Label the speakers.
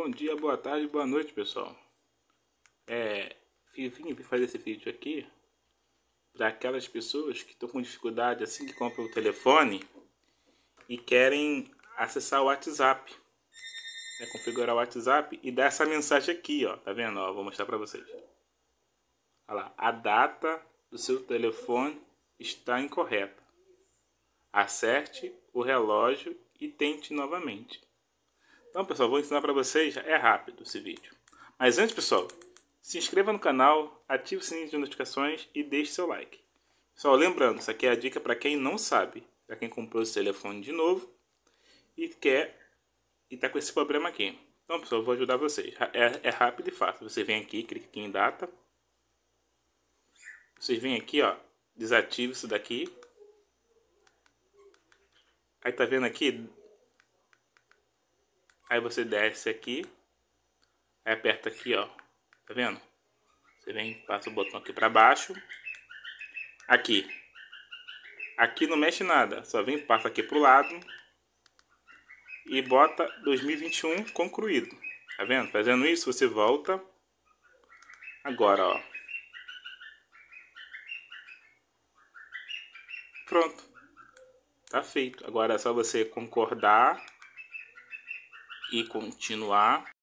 Speaker 1: Bom dia, boa tarde, boa noite, pessoal. É, vim fazer esse vídeo aqui para aquelas pessoas que estão com dificuldade assim que compram o telefone e querem acessar o WhatsApp. Né, configurar o WhatsApp e dar essa mensagem aqui, ó. Tá vendo? Ó, vou mostrar para vocês. Olha lá, a data do seu telefone está incorreta. Acerte o relógio e tente novamente. Então, pessoal, vou ensinar para vocês, é rápido esse vídeo. Mas antes, pessoal, se inscreva no canal, ative o sininho de notificações e deixe seu like. Pessoal, lembrando, isso aqui é a dica para quem não sabe, para quem comprou esse telefone de novo e quer e tá com esse problema aqui. Então, pessoal, vou ajudar vocês. É, é rápido e fácil. Você vem aqui, clica aqui em data. Vocês vêm aqui, ó, desativa isso daqui. Aí tá vendo aqui Aí você desce aqui. Aí aperta aqui, ó. Tá vendo? Você vem, passa o botão aqui pra baixo. Aqui. Aqui não mexe nada. Só vem, passa aqui pro lado. E bota 2021 concluído. Tá vendo? Fazendo isso, você volta. Agora, ó. Pronto. Tá feito. Agora é só você concordar e continuar